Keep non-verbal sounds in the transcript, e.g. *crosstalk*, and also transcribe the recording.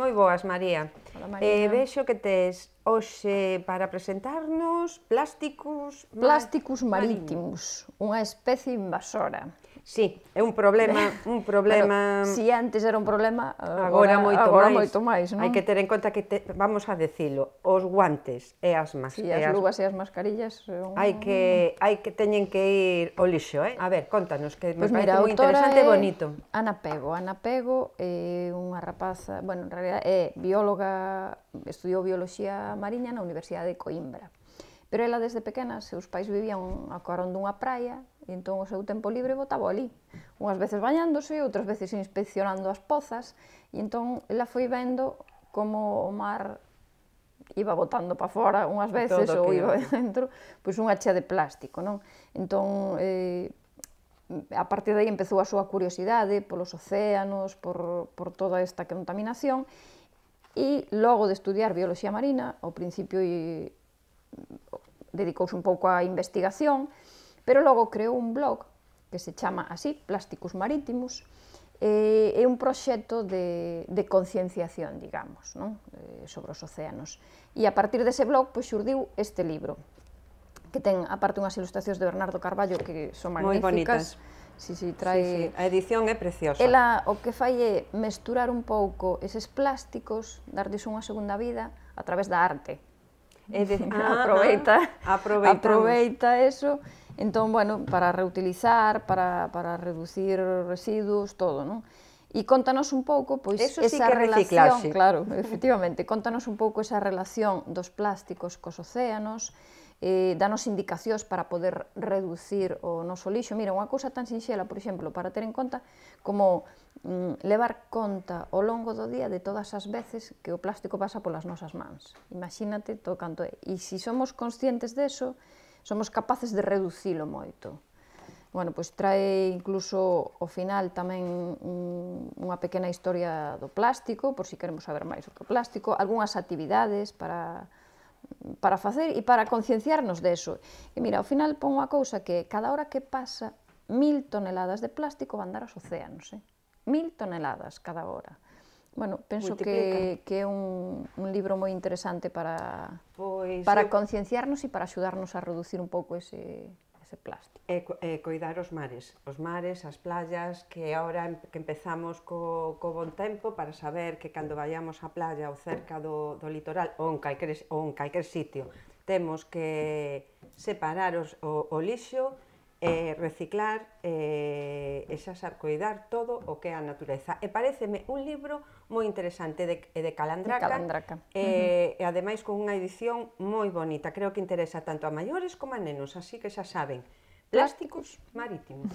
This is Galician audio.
Moi boas, María. Hola, María. Eh, vexo que tes hoxe para presentarnos plásticos... Plásticos marítimos, marítimos unha especie invasora. Sí, é un problema, *laughs* un problema. Pero, si antes era un problema, agora, agora moito agora máis. moito máis, non? Hai que ter en conta que te, vamos a decilo, os guantes e as máscaras. sí, as, as luvas e as mascarillas son Hai que hai que teñen que ir ao lixo, eh? A ver, contanos que pues me mira, parece moi interesante e bonito. Ana Pego, Ana Pego é unha rapaza, bueno, en realidad é bióloga, estudiou bioloxía mariña na Universidade de Coimbra. Pero ela desde pequena, seus pais vivían a corón dunha praia E entón o seu tempo libre botaba ali, unhas veces bañándose, outras veces inspeccionando as pozas, e entón ela foi vendo como o mar iba botando para fora unhas veces ou iba *laughs* dentro, pois unha chea de plástico, non? Entón, eh, a partir dai empezou a súa curiosidade polos océanos, por, por toda esta contaminación, e logo de estudiar Bioloxía marina, ao principio e, eh, dedicouse un pouco á investigación, Pero logo creou un blog que se chama así, Plásticos Marítimos, eh, é un proxecto de, de concienciación, digamos, non? Eh, sobre os océanos. E a partir dese blog pois, xurdiu este libro, que ten, aparte, unhas ilustracións de Bernardo Carballo que son magníficas. Moi bonitas. Si, si, trae... Sí, sí. A edición é preciosa. Ela o que fai é mesturar un pouco eses plásticos, darlles unha segunda vida a través da arte. E de... ah, *laughs* aproveita, ah, ah aproveita eso Entón, bueno, para reutilizar, para, para reducir residuos, todo, non? E contanos un pouco, pois, Eso esa sí que relación, reciclase. claro, *laughs* efectivamente, contanos un pouco esa relación dos plásticos cos océanos, eh, danos indicacións para poder reducir o noso lixo. Mira, unha cousa tan sinxela, por exemplo, para ter en conta como mm, levar conta ao longo do día de todas as veces que o plástico pasa polas nosas mans. Imagínate todo canto é. E se si somos conscientes deso, de somos capaces de reducilo moito. Bueno, pois trae incluso ao final tamén unha pequena historia do plástico, por si queremos saber máis do que o plástico, algunhas actividades para para facer e para concienciarnos deso. E mira, ao final pon unha cousa que cada hora que pasa mil toneladas de plástico van dar aos océanos, eh? mil toneladas cada hora. Bueno, penso que, que é un, un libro moi interesante para, pois, para eu... concienciarnos e para axudarnos a reducir un pouco ese, ese plástico. E, eh, e eh, coidar os mares, os mares, as playas, que agora que empezamos co, co bon tempo para saber que cando vayamos á playa ou cerca do, do litoral ou en calquer, ou en calquer sitio temos que separar os, o, o lixo eh, reciclar, eh, e xa sarcoidar todo o que é a natureza. E pareceme un libro moi interesante de, de Calandraca, de Calandraca. Eh, uh -huh. e ademais con unha edición moi bonita. Creo que interesa tanto a maiores como a nenos, así que xa saben, plásticos marítimos.